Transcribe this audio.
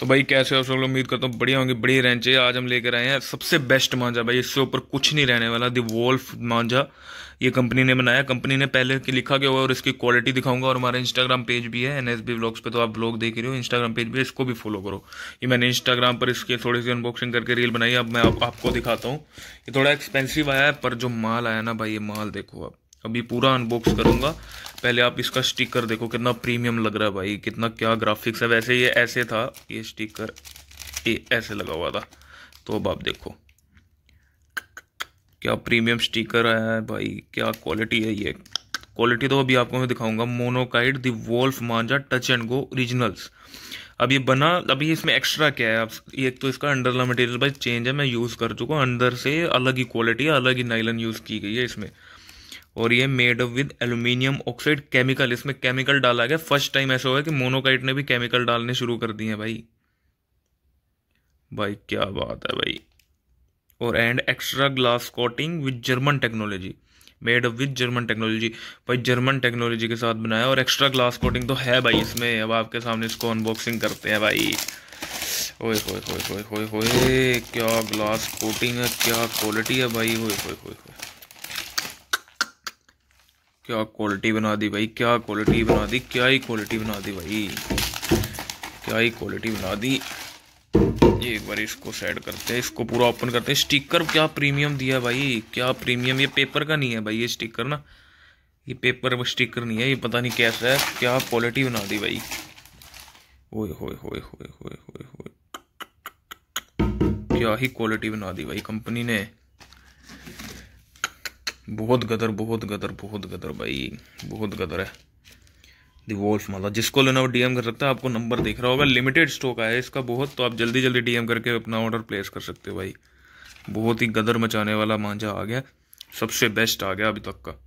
तो भाई कैसे हो सब लोग उम्मीद करता हूँ बढ़िया होंगे बड़ी रेंचे आज हम लेकर आए हैं सबसे बेस्ट मांझा भाई इससे ऊपर कुछ नहीं रहने वाला दी वोल्फ मांझा ये कंपनी ने बनाया कंपनी ने पहले के लिखा गया हुआ और इसकी क्वालिटी दिखाऊंगा और हमारा इंस्टाग्राम पेज भी है एन एस बी ब्लॉग्स पर तो आप ब्लॉग देख रहे हो इंस्टाग्राम पेज भी इसको भी फॉलो करो ये मैंने इंस्टाग्राम पर इसके थोड़ी सी अनबॉक्सिंग करके रील बनाई अब मैं आप, आपको दिखाता हूँ ये थोड़ा एक्सपेंसिव आया है पर जो माल आया ना भाई ये माल देखो आप अभी पूरा अनबॉक्स करूँगा पहले आप इसका स्टिकर देखो कितना प्रीमियम लग रहा है भाई कितना क्या ग्राफिक्स है वैसे ये ऐसे था ये स्टिकर ये ऐसे लगा हुआ था तो अब आप देखो क्या प्रीमियम स्टिकर है भाई क्या क्वालिटी है ये क्वालिटी तो अभी आपको मैं दिखाऊंगा मोनोकाइड दी वोल्फ मांजा टच एंड गो ओरिजिनल्स अब ये बना अभी इसमें एक्स्ट्रा क्या है आप एक तो इसका अंडरला मटेरियल भाई चेंज है मैं यूज़ कर चुका हूँ अंदर से अलग ही क्वालिटी अलग ही नाइलन यूज़ की गई है इसमें और ये made with aluminium oxide chemical इसमें केमिकल डाला गया फर्स्ट टाइम ऐसा हुआ कि मोनोकाइट ने भी केमिकल डालने शुरू कर दिए हैं भाई भाई क्या बात है भाई और and extra glass coating with German technology made up with German technology भाई जर्मन टेक्नोलॉजी के साथ बनाया और एक्स्ट्रा ग्लास कोटिंग तो है भाई इसमें अब आपके सामने इसको अनबॉक्सिंग करते हैं भाई ओए होए होए होए होए होए क्या ग्लास कोटिंग है क्या क्वालिटी है भाई होए होए होए होए क्या क्वालिटी बना दी भाई क्या क्वालिटी बना दी क्या ही क्वालिटी बना दी भाई क्या ही क्वालिटी बना दी ये एक बार इसको सेट करते हैं इसको पूरा ओपन करते हैं स्टिकर क्या प्रीमियम दिया भाई क्या प्रीमियम ये पेपर का नहीं है भाई ये स्टिकर ना ये पेपर स्टिकर नहीं है ये पता नहीं कैसा है क्या क्वालिटी बना दी भाई ओए होए होए होए होए होए क्या ही क्वालिटी बना दी भाई कंपनी ने बहुत गदर बहुत गदर बहुत गदर भाई बहुत गदर है दिवोल्फ माला जिसको लेना वो डीएम कर सकता है आपको नंबर देख रहा होगा लिमिटेड स्टॉक आया है इसका बहुत तो आप जल्दी जल्दी डीएम करके अपना ऑर्डर प्लेस कर सकते हो भाई बहुत ही गदर मचाने वाला मांझा आ गया सबसे बेस्ट आ गया अभी तक का